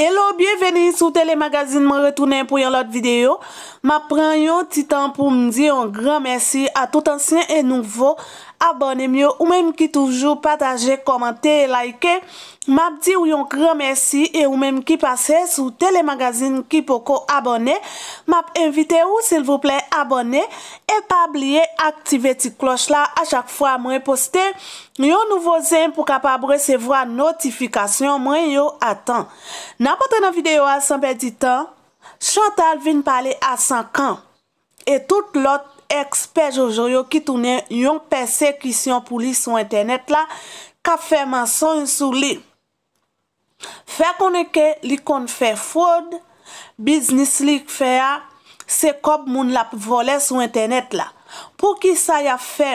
Hello, bienveni sou telemagazine mwen retounen pou yon lot videyo. Ma pren yon titan pou mdi yon gran mersi a tout ansyen e nouvo. abonem yo ou menm ki toujou pataje, komante, laike. Map di ou yon gran mersi e ou menm ki pase sou telemagazin ki poko abonem. Map invite ou, sil vouple, abonem e pa bliye aktive ti kloch la a chak fwa mwen poste. Mwen yon nouvo zem pou kapab resevo a notifikasyon mwen yon atan. Nan poten an videyo a sanpe di tan, Chantal vin pale a sankan e tout lot Eks Pejojo yo ki tounen yon persekisyon pou li sou internet la, ka fe manson sou li. Fè konen ke li kon fè fòd, biznis li k fè ya, se kop moun la pou vole sou internet la. Pou ki sa ya fè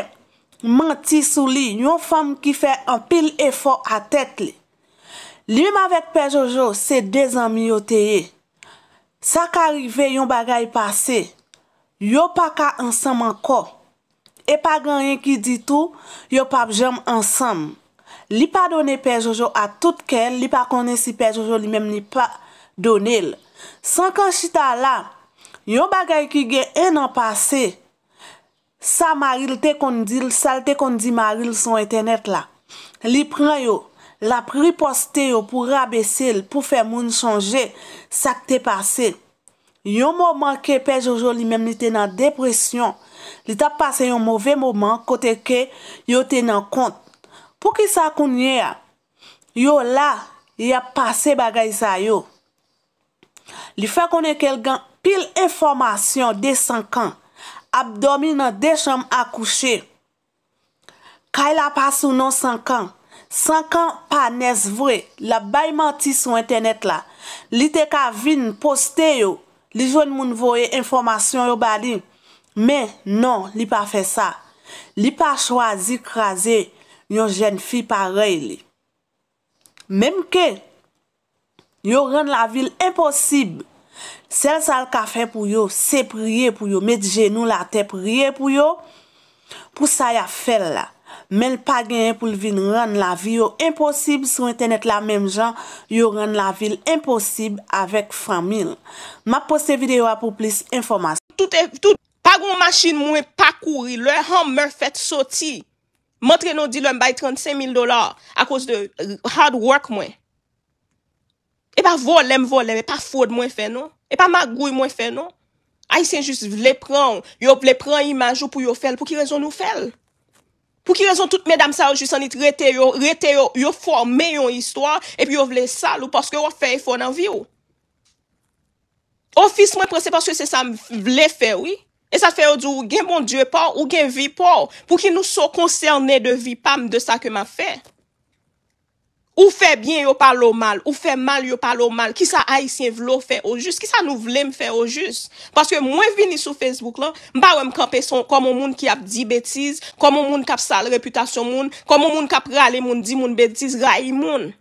manti sou li, yon fam ki fè an pil e fò a tèt li. Li yon avèk Pejojo se dezenmi yote ye. Sa ka rive yon bagay pase, Yo pa ka ansam anko. E pa ganyen ki di tou, yo pa jom ansam. Li pa done pe Jojo a tout ken, li pa kone si pe Jojo li menm li pa done l. San kan chita la, yo bagay ki gen en an pase, sa maril te kondil, sal te kondi maril son etenet la. Li pren yo, la pri poste yo pou rabese l, pou fe moun chanje sak te pase l. Yon mouman ke pej oujou li mèm li te nan depresyon, li ta pase yon mouve mouman kote ke yo te nan kont. Pou ki sa konye a, yo la, ya pase bagay sa yo. Li fe konye kelgan pil informasyon de sankan, ap dormi nan de chanm akouche. Kay la pase ou non sankan, sankan pa nes vwe, la bay manti sou internet la, li te ka vin poste yo, Li joun moun voye informasyon yo badi. Men, nan, li pa fe sa. Li pa chwazi krasi yon jen fi pareli. Menm ke, yo rend la vil imposib. Sel sal ka fe pou yo, se priye pou yo, met genou la te priye pou yo. Pou sa ya fel la. Men l pa genye pou l vin ran la vil yo imposib sou internet la menm jan yo ran la vil imposib avek famil. Ma poste videyo a pou plis informasyon. Tout e, tout, pa goun machin mwen pa kouri, lwen ham mwen fet soti. Montre nou di lwen bay 35.000 dolar akos de euh, hard work mwen. E pa volen, volen, e pa foud mwen fe non? E pa magouy mwen fe non? Ay sen just vle pran, yo vle pran imajou pou yo fel, pou ki rezon nou fel? Pou ki rezon tout medam sa ou ju sanit rete yo, rete yo, yo fò mè yon histò, epi yo vle sal ou paske wò fè yon fò nan vi ou. Ou fis mwen prese paske se sa m vle fè ou, e sa fè ou djou gen mon djè pa ou gen vi pa ou, pou ki nou so konserne de vi pam de sa keman fè. Ou fe byen yo pa lo mal, ou fe mal yo pa lo mal, ki sa aisyen vlo fe o jist, ki sa nou vlem fe o jist. Paske mwen vini sou Facebook la, mba wè mkanpe son komon moun ki ap di betiz, komon moun kap sal reputasyon moun, komon moun kap rale moun di moun betiz rayi moun.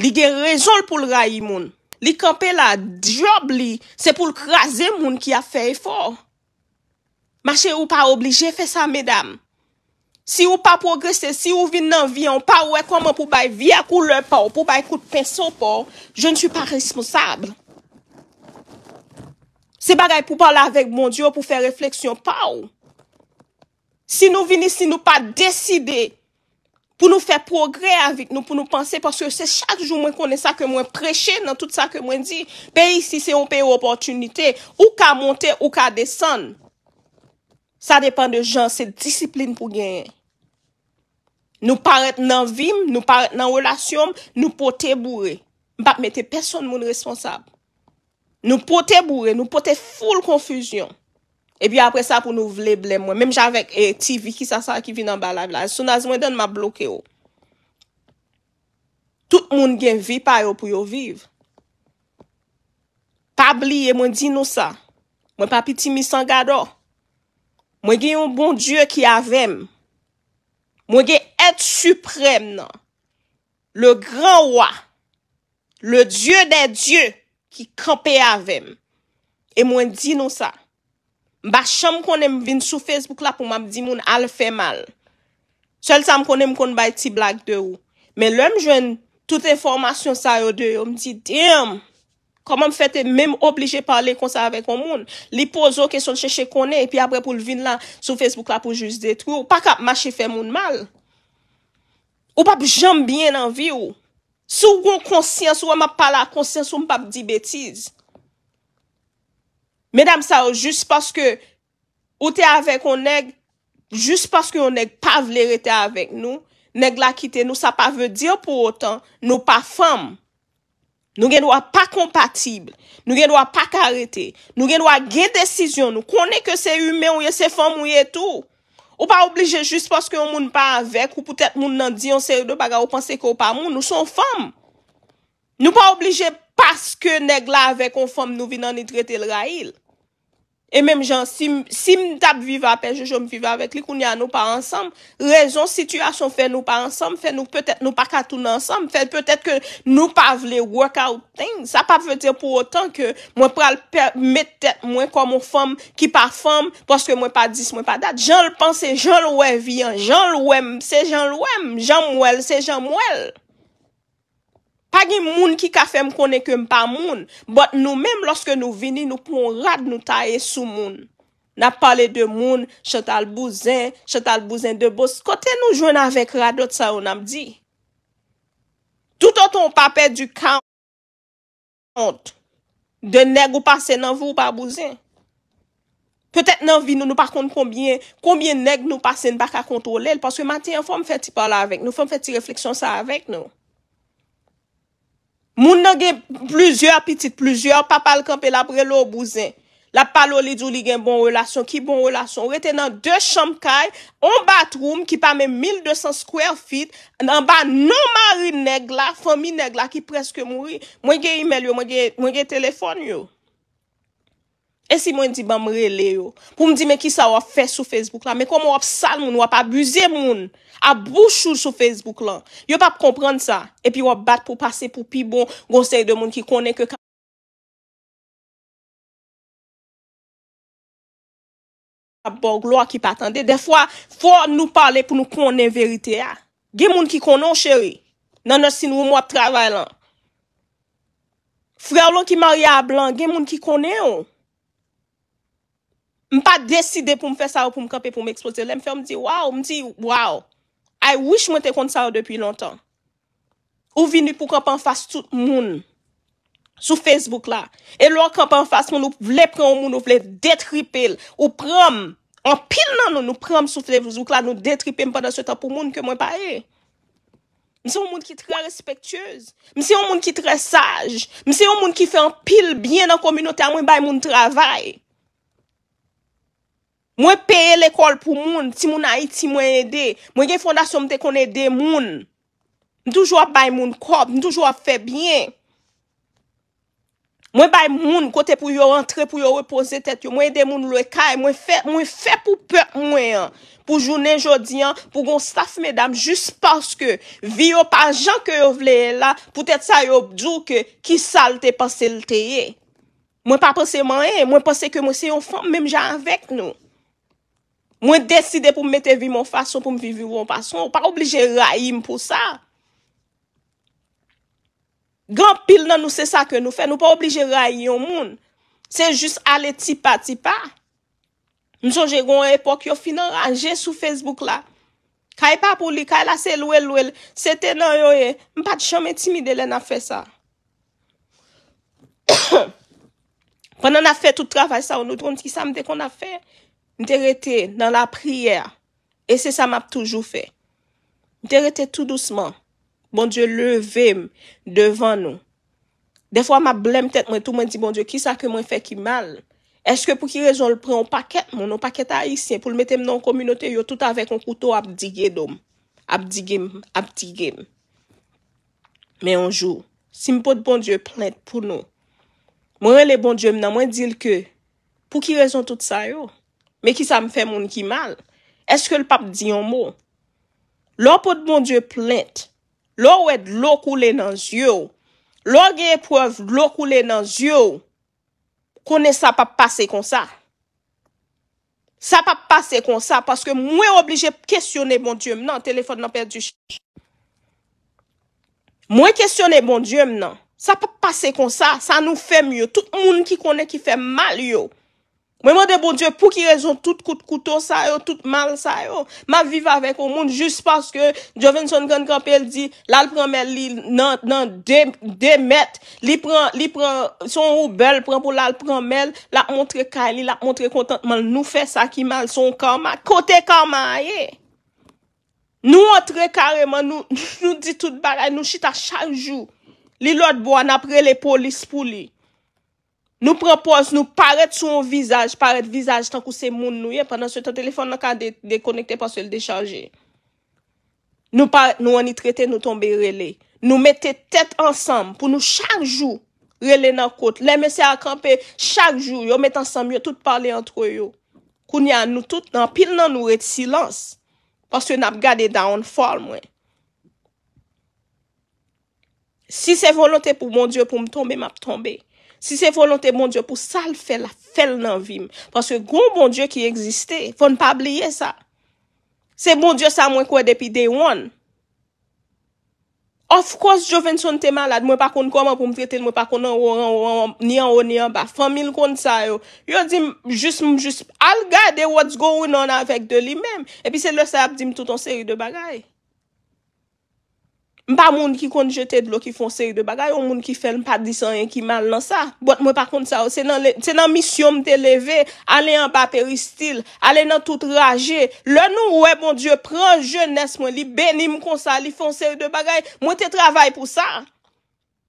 Li gen rezol pou l rayi moun. Li kanpe la job li, se pou l krasen moun ki ap fe efor. Mache ou pa oblige, fe sa medam. Si ou pa progresè, si ou vin nan vi, an pa ou e koman pou bay via koule pa ou pou bay koute penson pa ou, je n'su pa responsable. Se bagay pou pala avèk mon Diyo pou fè refleksyon pa ou. Si nou vin isi nou pa deside pou nou fè progrè avèk nou pou nou panse, paske se chak jou mwen konè sa ke mwen preche nan tout sa ke mwen di, pe isi se ou pe ou oportunite ou ka monte ou ka desen. Sa depan de jan, se disiplin pou genyen. Nou paret nan vim, nou paret nan relasyon, nou pote bourre. Mpap mette person moun responsable. Nou pote bourre, nou pote foule konfusyon. E bi apre sa pou nou vle ble mwen. Mem javek e eh, ti viki sa sa ki vi nan bala vla. Soun az mwen den ma bloke yo. Oh. Tout moun gen vi pa yo pou yo viv. Pa bli e mwen di nou sa. Mwen pa pi ti misan gado. Mwen gen yon bon dieu ki avèm. Mwen gen et suprem nan. Le gran wwa. Le dieu de dieu ki kampe avèm. E mwen di nou sa. Mba chanm konen vin sou Facebook la pou mwen di moun al fè mal. Sel chanm konen konen bay ti blag de ou. Men lèm jwen tout informasyon sa yo de yo. Mwen di di mwen. Koman m fète mèm oblige parle kon sa avè kon moun. Li pozo kè son chè chè konè. E pi apre pou l vin la sou Facebook la pou juz detrou. Pa kap ma chè fè moun mal. Ou pap jamb bien nan vi ou. Sou kon konsyans ou wè ma pala konsyans ou m pap di betiz. Mèdam sa ou juz paske ou te avè kon neg. Juz paske ou neg pa vler etè avèk nou. Neg la kite nou sa pa vè diyo pou otan nou pa famm. Nou gen nou a pa kompatib, nou gen nou a pa karete, nou gen nou a gen desisyon, nou konen ke se yume ou ye se fom ou ye tou. Ou pa oblije jist paske yon moun pa avek ou poutet moun nan di yon seri de baga ou panse ke yon pa moun, nou son fom. Nou pa oblije paske neg la avek kon fom nou vi nan idrete l ra il. E menm jan, si m tab viva apè, je jom viva avèk li kouni an nou pa ansanm, rezon situasyon fè nou pa ansanm, fè nou pètè nou pa katoun ansanm, fè pètè ke nou pa vle work out thing. Sa pa vle tè pou otan ke mwen pral pè mè tè mwen komon fòm ki pa fòm pòske mwen pa dis mwen pa dat. Jan l'pansè, jan l'wèv yon, jan l'wèm, se jan l'wèm, jan mwèl, se jan mwèl. Pa gen moun ki ka fe m konen ke m pa moun, bot nou menm loske nou vini, nou pou m rad nou tae sou moun. Na pale de moun, chotal bouzen, chotal bouzen de bous, kote nou jwen avèk radot sa ou nam di. Tout an ton pape du kan, de neg ou pase nan vou pa bouzen. Petèt nan vi nou nou pa kont konbyen, konbyen neg nou pase nan baka kontolel, paske mati an fòm fè ti pale avèk, nou fòm fè ti refleksyon sa avèk nou. Moun nan gen plusieurs, petit plusieurs, papal kanpe la brelo ou bouzen. La palo li djou li gen bon relasyon, ki bon relasyon. Ou rete nan de chamkay, on bat room ki pa men 1200 square feet, nan ba nan mari negla, fomi negla ki preske moui, mwen gen email yo, mwen gen telefon yo. E si mwen di ban mre le yo, pou m di me ki sa wap fe sou Facebook la, me kon m wap sal moun, wap abuze moun, abou chou sou Facebook la. Yo wap komprende sa, e pi wap bat pou pase pou pi bon gonseri de moun ki konen ke ka. A borg lwa ki patande, de fwa fwa nou pale pou nou konen verite ya. Ah. Gen moun ki konon cheri, nan nasin wou m wap travay lan. Frè ou loun ki marye a blan, gen moun ki konen yo. Oh. M pa deside pou m fè sa ou pou m kapè pou m eksplotele. M fè ou m di, waw, m di, waw. I wish m wè te kont sa ou depi lontan. Ou vini pou kapè an fass tout moun. Sou Facebook la. E lor kapè an fass moun ou vle pre an moun ou vle detripel. Ou prom. An pil nan nou nou prom sou Facebook la. Nou detripel m padan sou ta pou moun ke mwen pa e. M se ou moun ki tre respectyeuse. M se ou moun ki tre saj. M se ou moun ki fe an pil bien nan kominote a mwen bay moun travay. Mwen peye l'ekol pou moun, ti moun a iti mwen ede, mwen gen fondasyon mwen te kon ede moun. Ndoujwa bay moun kop, ndoujwa fe bien. Mwen bay moun kote pou yo rentre, pou yo repose tet yo, mwen ede moun lwekay, mwen fe pou pe mwen. Pou jounen jodi an, pou gon saf medam, jis paske vi yo pa jan ke yo vle la, poutet sa yo bdou ke ki sal te pase lteye. Mwen pa pase manye, mwen pase ke mwen se yo fom, menm jan avek nou. Mwen deside pou mwete vi mwen fason pou mwi vivi mwen fason. Mwen pa oblije rayi mwen pou sa. Gan pil nan nou se sa ke nou fe. Mwen pa oblije rayi yon moun. Se jist ale tipa tipa. Mwen sonje gwen epok yo finan range sou Facebook la. Kay pa pou li. Kay la se lwe lwe. Se tenan yoye. Mwen pa di chan men timide le nan fe sa. Pwennan nan fe tout travay sa. O nou ton ti samde kon nan fe. m te rete nan la priyer, e se sa m ap toujou fe. M te rete tout douceman, bon Diyo levem devan nou. Defwa m ap blem tet, mwen tou mwen di, bon Diyo, ki sa ke mwen fe ki mal? Eske pou ki rezon l preon paket, moun ou paket a isyen, pou l metem nan komunote yo, tout avek ou koutou ap digye dom, ap digye, ap digye. Me anjou, si m pot bon Diyo plente pou nou, mwen le bon Diyo m nan mwen dil ke, pou ki rezon tout sa yo? Mè ki sa m fè moun ki mal. Eske l pap di yon mò? Lò pou d'mon djè plènte. Lò wè d'lò koulè nan zyò. Lò gè epwav d'lò koulè nan zyò. Kone sa pap pase kon sa. Sa pap pase kon sa. Paske mwen oblije kèsyonè moun djèm nan. Telefon nan pèr du chè. Mwen kèsyonè moun djèm nan. Sa pap pase kon sa. Sa nou fè m yò. Tout moun ki konè ki fè mal yò. Mwen mwen de bon Dje pou ki rezon tout koute koute sa yo, tout mal sa yo. Ma vive avek ou moun jist paske Jovenson Grand Campel di lal pranmel li nan demet. Li pran, li pran, son ou bel pran pou lal pranmel. La montre kare li, la montre kontantman. Nou fe sakimal son kama, kote kama ye. Nou montre kareman, nou di tout bagay, nou chita chanjou. Li lot bo an apre le polis pou li. Nou propons nou paret sou ou visaj, paret visaj, tan kou se moun nou ye, pandan sou te telefon nan ka dekonekte, paswèl dekhanje. Nou an itrete nou tombe rele. Nou mette tet ansam, pou nou chak jou rele nan kote. Le mese akampe, chak jou, yo mette ansam, yo tout parle antro yo. Koun ya nou tout nan pil nan nou rete silans, paswèl nan ap gade da an fòl mwen. Si se volote pou moun diyo pou m tombe, m ap tombe. Si se volante bon Diyo pou sal fel la fel nan vim. Paske goun bon Diyo ki egziste, fon pa bliye sa. Se bon Diyo sa mwen kwe depi day one. Of course, jo ven son teman la. Mwen pa kon koman pou mwete, mwen pa konan, ni an o, ni an ba, fan mil kon sa yo. Yo dim, jist mjist, al gade what's going on avèk de li mèm. E pi se lè sa ap dim tout an seri de bagay. Mpa moun ki kon jete dlo ki fon seri de bagay, ou moun ki fel mpa disan yon ki mal nan sa. Mwen pa kont sa, se nan misyon mte leve, ale nan pa peristil, ale nan tout raje, lè nou wè bon Diyo, pran jones mwen li benim kon sa, li fon seri de bagay, mwen te travay pou sa.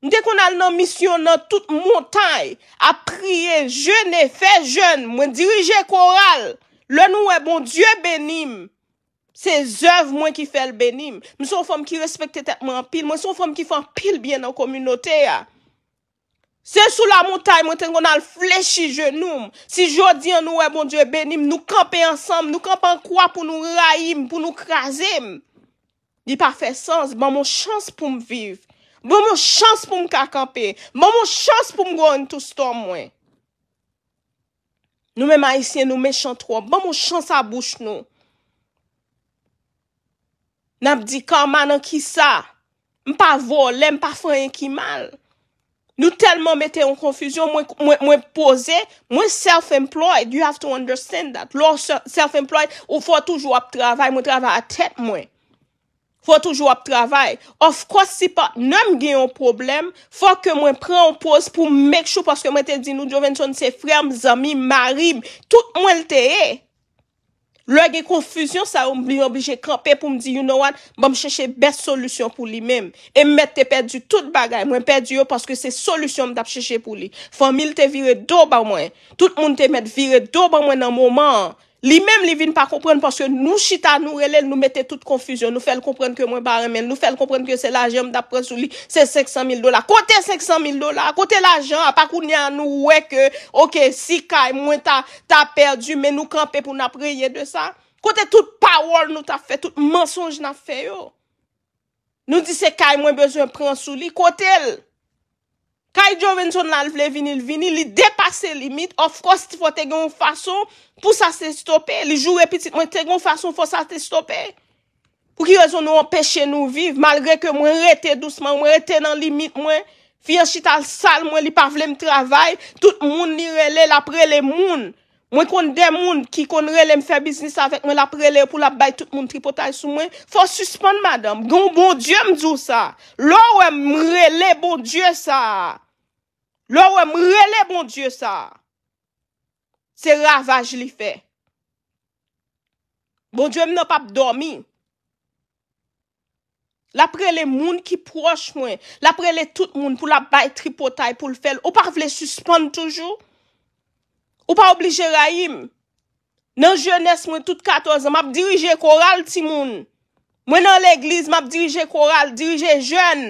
Nde kon al nan misyon nan tout montay, a priye jene, fe jene, mwen dirije koral, lè nou wè bon Diyo benim, Se zöv mwen ki fèl benim, mwen sou fèm ki respekte tèp mwen pil, mwen sou fèm ki fèm pil byen nan komunote ya. Se sou la moutay mwen ten kon al flechi jenoum, si jodi an nou wè e, bon djè benim, nou kampe ansam, nou kampan kwa pou nou raim, pou nou krasim. Di pa fè sens, ban mwen chans pou mwiv, ban mwen chans pou mkakampe, ban mwen chans pou mwoun tou ston mwen. Nou mwen maisyen nou mechant wò, ban mwen chans sa bouch nou. nan m di ka manan ki sa. M pa volen, m pa fwenye ki mal. Nou telman m ete yon konfuzyon, mwen pose, mwen self-employed. You have to understand that. Lò, self-employed, ou fwa toujou ap travay, mwen travay a tèt mwen. Fwa toujou ap travay. Of course, si pa nan m gen yon problem, fwa ke mwen pre-on pose pou mek chou paske mwen te di nou Jovenson se frèm, zami, mari, tout mwen lteye. Loge konfuzyon sa ou mbi oblije kampe pou mdi, you know what, ba mcheche best solusyon pou li mem. E mmet te perdi tout bagay, mwen perdi yo paske se solusyon mda pcheche pou li. Fon mil te vire do ba mwen. Tout moun te met vire do ba mwen nan mouman an. Li menm li vin pa komprenn porske nou chita nou relel nou mette tout konfuzyon. Nou fel komprenn ke mwen ba remen. Nou fel komprenn ke se la jem da prensou li. Se 500.000 dola. Kote 500.000 dola. Kote la jen apakou ni an nou weke. Ok, si kay mwen ta perdi men nou kampe pou napreyye de sa. Kote tout power nou ta fe. Tout mensonj na fe yo. Nou dise kay mwen bezon prensou li. Kote el. Kaj jo ven son la vle vini l vini, li depase limit, of course ti fwa te gen ou fason pou sa se stoppe. Li jou repitit, mwen te gen ou fason pou sa se stoppe. Pou ki rezon nou an peche nou viv, malre ke mwen rete dousman, mwen rete nan limit mwen. Fiyan chita l sal mwen, li pa vle m travay, tout moun ni rele la prele moun. Mwen kon de moun ki kon rele m fe biznis avet mwen la prele pou la bay tout moun tripotay sou mwen. Fwa suspon madam, goun bon dje m dzou sa, lor m rele bon dje sa. Lò wè mre lè bon Diyo sa. Se ravaj li fe. Bon Diyo mè nan pap dormi. La pre lè moun ki proche mwen. La pre lè tout moun pou la bay tripotay pou l'fel. Ou pa vle suspande toujou. Ou pa oblije rayim. Nan jènes mwen tout 14 an. Mwen ap dirije koral ti moun. Mwen nan l'eglise mwen ap dirije koral. Dirije jèn.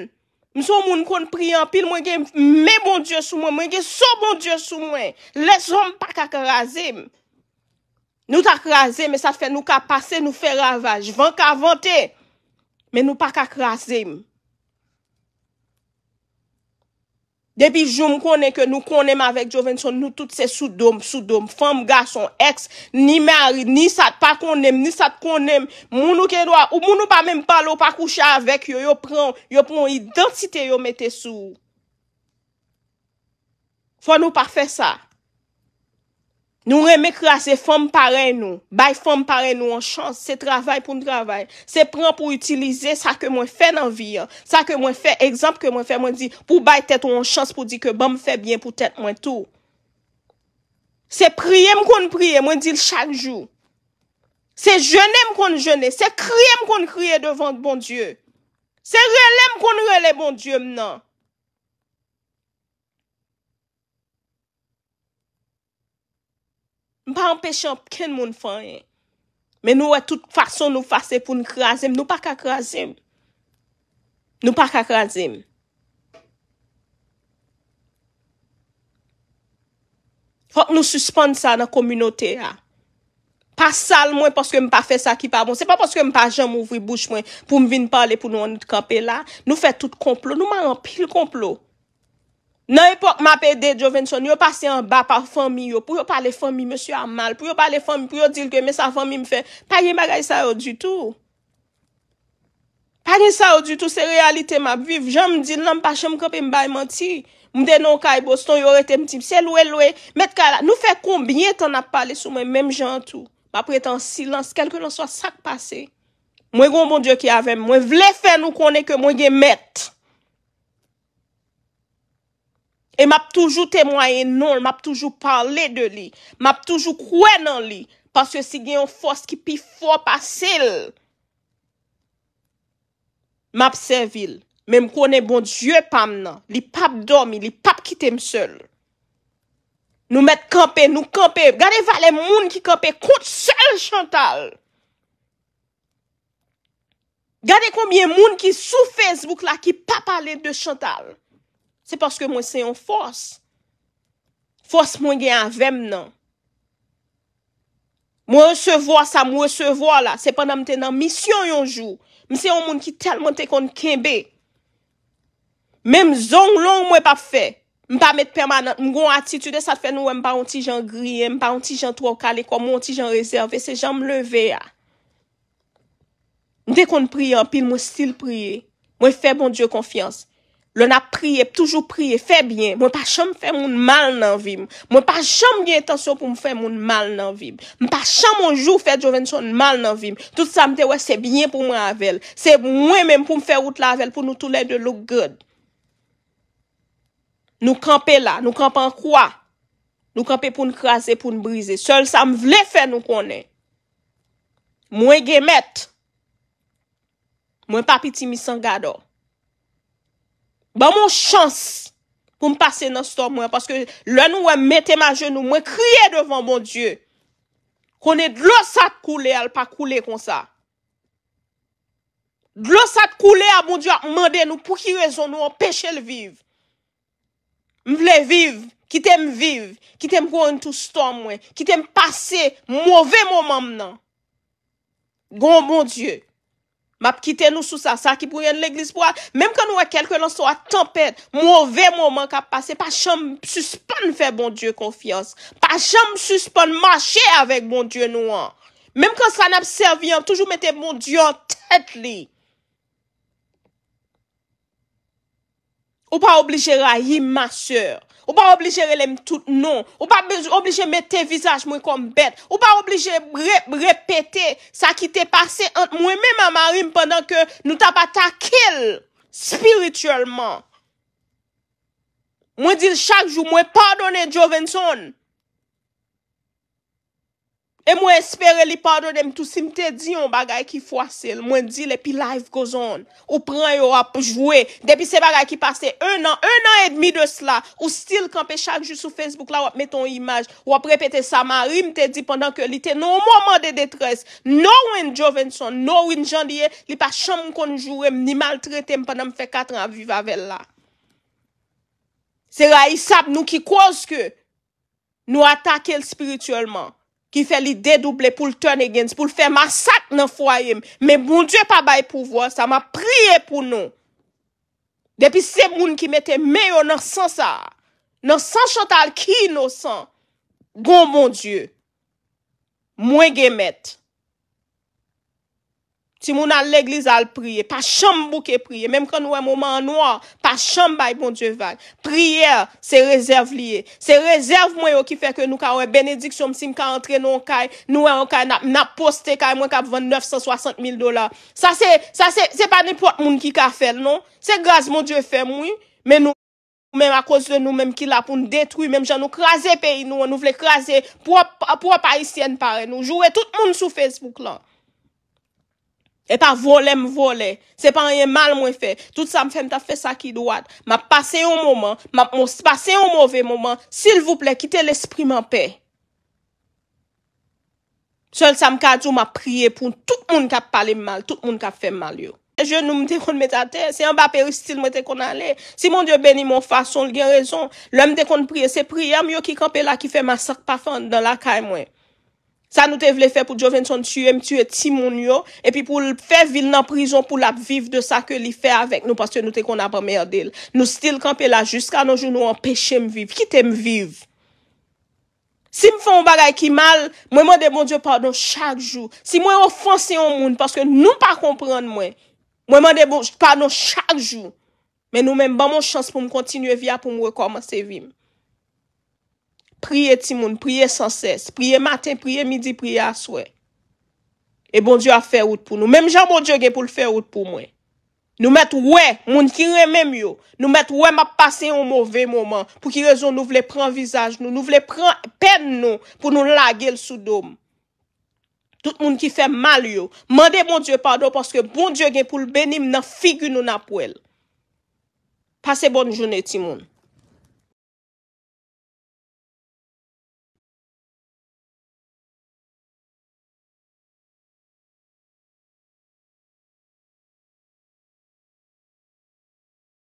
Mwen so moun kon priy anpil, mwen gen me bon Diyos sou mwen, mwen gen so bon Diyos sou mwen, leson pa kak razem. Nou tak razem, e sa te fe nou ka pase, nou fe ravaj, van ka vante, men nou pa kak razem. Depi joun konen ke nou konen avèk Jovenson, nou tout se soudom, soudom, fam, gason, eks, ni mèri, ni sat pa konen, ni sat konen, mounou ke doa, ou mounou pa mèm palo, pa kouchè avèk, yo yo pran, yo pran identite yo metè sou. Fwa nou pa fè sa. Nou reme kre a se fom pare nou, bay fom pare nou an chans, se travay pou n travay, se pran pou utilize sa ke mwen fe nan vi ya. Sa ke mwen fe, ekzamp ke mwen fe, mwen di pou bay tete ou an chans pou di ke ba mwen fe bien pou tete mwen tou. Se priye m kon priye, mwen di l chak jou. Se jene m kon jene, se kriye m kon kriye devan bon Diyo. Se rele m kon rele bon Diyo m nan. pa empèche anp ken moun fanyen. Men nou wè tout fason nou fase pou nou krasem, nou pa kakrasem. Nou pa kakrasem. Fok nou suspande sa nan komunote ya. Pa sal mwen porske m pa fè sa ki pa bon. Se pa porske m pa jan m ouvri bouch mwen pou m vin pale pou nou anit kapè la. Nou fè tout komplot. Nou man anpil komplot. Nan epok ma pede Jovenson, yo pase an ba par fomi yo. Pou yo pale fomi, mè syo an mal. Pou yo pale fomi, pou yo dil ke mè sa fomi mè fe. Pagye magay sa yo du tout. Pagye sa yo du tout, se realite ma bviv. Jan m di nan pa chan m kapè m bay e man ti. M denon kaye boston, yo rete m ti. Se lwe lwe, met kala. Nou fe konbine tan ap pale sou mè, mèm jan tout. Ma prete an silans, kelke nan so sa kpase. Mwen gon bon diyo ki avem. Mwen vle fe nou konen ke mwen gen mette. E map toujou temwaye non, map toujou parle de li. Map toujou kwen nan li. Paske si gen yon fos ki pi fwo pa sel. Map servil. Mem konen bon djye pam nan. Li pap dormi, li pap kite msel. Nou met kampe, nou kampe. Gade valen moun ki kampe kout sel chantal. Gade konbyen moun ki sou Facebook la ki pap ale de chantal. Se paske mwen se yon fos. Fos mwen gen avèm nan. Mwen recevo sa, mwen recevo la. Se pandan mwen te nan misyon yon jou. Mwen se yon moun ki tel mwen te kon kembe. Mwen mzon long mwen pa fe. Mwen pa met permanant. Mwen kon atitude sa te fe nou mwen pa yon ti jan griye. Mwen pa yon ti jan trokale. Mwen ti jan rezerve. Se jan mwen leve ya. Mwen te kon priye an pil mwen stil priye. Mwen fe bon djou konfians. Lè na priye, toujou priye, fè byen. Mwen pa chan mwen fè moun mal nan vim. Mwen pa chan mwen joun fè jovenson mal nan vim. Tout sa mwen te wè, sè byen pou mwen avèl. Sè mwen mèm pou mwen fè out la avèl, pou nou tou lè de lòk gèd. Nou kampe la, nou kampe an kwa? Nou kampe pou mwen krasè, pou mwen brise. Sol sa mwen vle fè nou konè. Mwen gemèt. Mwen pa piti misangado. Ba moun chans koum pase nan ston mwen. Paske lè nou wè mette ma jenou. Mwen kriye devan moun Diyo. Kone dlo sa koule al pa koule kon sa. Dlo sa koule al moun Diyo. Mwende nou pou ki rezon nou an peche l viv. Mwle viv. Kitèm viv. Kitèm koun tou ston mwen. Kitèm pase mwove moun mwem nan. Gon moun Diyo. map kite nou sou sa, sa ki pou yen l'eglis pou a, menm kon nou a kelke lan sou a tempèd, mwove mwoman ka pase, pa chanm suspon fè bon dieu konfiyans, pa chanm suspon manche avèk bon dieu nou an, menm kon san ap serviyan, toujou mette bon dieu an tèt li, Ou pa oblige rayim ma sèr, ou pa oblige lem tout nou, ou pa oblige mette te visaj mwen kom bet, ou pa oblige repete sa ki te pase mwen mèm a marim pendan ke nou ta pata kel spirituelman. Mwen dir chak jou mwen pardonne Jovenson. E mwen espere li pado dem tout si mte di yon bagay ki fwa sel. Mwen di le pi life goes on. Ou pran yon ap jwwe. Depi se bagay ki pase 1 an, 1 an et demi de sla. Ou stil kanpe chak ju sou Facebook la wap met ton imaj. Wap repete sa ma. Ou mte di pandan ke li te nou mwaman de detres. Nou wèn Jovenson, nou wèn jandye. Li pa chanm konjou rem ni maltrete mpandan mfe 4 an viva vel la. Se ra yi sap nou ki kwoz ke. Nou atake l spiritualman. ki fè li dedoublè pou l'turne gen, pou l'fè masak nan foyèm, men moun djè pa bay pouvo, sa ma priye pou nou, depi se moun ki metè meyo nan san sa, nan san chantal ki inosan, gon moun djè, mwen gen metè, Ti moun an l'eglize al priye. Pa chanm bouke priye. Mem kwa nou e mouman an noua. Pa chanm bay bon dieu vay. Priye se rezerv liye. Se rezerv mwen yo ki feke nou ka we benediksyon. Si m ka entre nou an kay. Nou an kay nap poste. Kay mwen ka vwenn 960.000 dola. Sa se, sa se, se pa nipot moun ki ka fel non. Se gaz mon dieu fe mwen. Men nou, men a kos de nou. Men ki la pou nou detrou. Men jan nou krasen peyi nou. Nou vle krasen pou a Parisienne pare nou. Jouwe tout moun sou Facebook lan. E pa vole m vole, se pan yon mal mwen fe, tout sa m fen ta fe sa ki do at, ma pase yon moumen, ma pase yon mouven moumen, sil vouple, kite l'esprit mwen pe. Sol sa m kajou m a priye pou tout moun ka pale mal, tout moun ka fe mal yo. Je nou m te kon metate, se yon ba peristil mwen te kon ale, si moun diyo beni mwen fason, l gen rezon, l m te kon priye, se priye m yo ki kape la ki fe masak pa fan dan la kay mwen. Sa nou te vle fe pou Djovenson tue, m tue timon yo, epi pou l fe vil nan prizon pou lap viv de sa ke li fe avek nou, paske nou te kon apan mer del. Nou stil kampe la jiska, nou joun nou an peche m viv, ki te m viv. Si m fwa m bagay ki mal, mwen mwede bon Djo pardon chak jou. Si mwen ofanse yon moun, paske nou pa komprende mwen, mwen mwede bon pardon chak jou. Men nou men ban mwen chans pou m kontinye via pou m rekomase vim. Prie ti bon bon moun, prie sanses, prie matin, prie midi, prie aswe. E bon Diyo a fe wout pou nou. Mem jan bon Diyo gen pou l fe wout pou mwen. Nou met wè, moun ki reme mwen yo. Nou met wè ma pase yon mouve mouman. Pou ki rezon nou vle pren visaj nou. Nou vle pren pen nou pou nou lage l sou dom. Tout moun ki fe mal yo. Mande bon Diyo pado paske bon Diyo gen pou l benim nan figu nou na pwel. Pase bon Diyo gen ti moun.